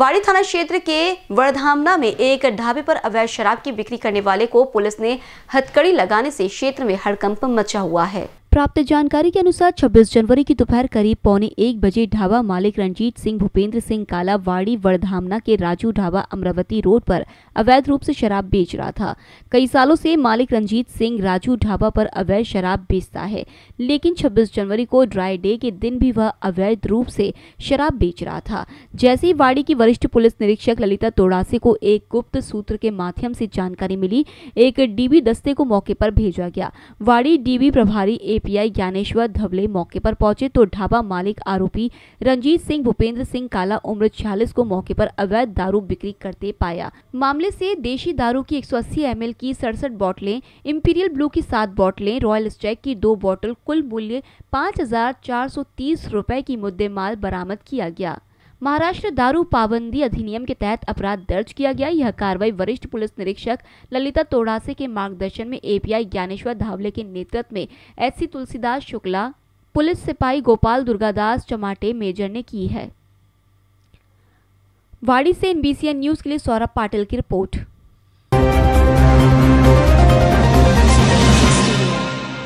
वाड़ी थाना क्षेत्र के वर्धामना में एक ढाबे पर अवैध शराब की बिक्री करने वाले को पुलिस ने हथकड़ी लगाने से क्षेत्र में हड़कंप मचा हुआ है प्राप्त जानकारी के अनुसार 26 जनवरी की दोपहर करीब पौने एक बजे ढाबा मालिक रंजीत सिंह भूपेंद्र सिंह काला वाड़ी वर्धामना के राजू ढाबा अमरावती रोड पर अवैध रूप से शराब बेच रहा था कई सालों से मालिक रंजीत सिंह राजू ढाबा पर अवैध शराब बेचता है लेकिन 26 जनवरी को ड्राई डे के दिन भी वह अवैध रूप से शराब बेच रहा था जैसे ही वाड़ी की वरिष्ठ पुलिस निरीक्षक ललिता तोड़ासे को एक गुप्त सूत्र के माध्यम से जानकारी मिली एक डीबी दस्ते को मौके पर भेजा गया वाड़ी डीबी प्रभारी ए सीपीआई ज्ञानेश्वर धवले मौके पर पहुंचे तो ढाबा मालिक आरोपी रंजीत सिंह भूपेंद्र सिंह काला उम्र छियालीस को मौके पर अवैध दारू बिक्री करते पाया मामले से देशी दारू की 180 एमएल की सड़सठ बोतलें इम्पीरियल ब्लू की सात बोतलें रॉयल स्टैक की दो बोतल कुल मूल्य पाँच हजार चार सौ तीस की मुद्देमाल बरामद किया गया महाराष्ट्र दारू पाबंदी अधिनियम के तहत अपराध दर्ज किया गया यह कार्रवाई वरिष्ठ पुलिस निरीक्षक ललिता तोड़ासे के मार्गदर्शन में एपीआई ज्ञानेश्वर धावले के नेतृत्व में एससी तुलसीदास शुक्ला पुलिस सिपाही गोपाल दुर्गादास चमाटे मेजर ने की है वाड़ी से एनबीसीएन न्यूज के लिए सौरभ पाटिल की रिपोर्ट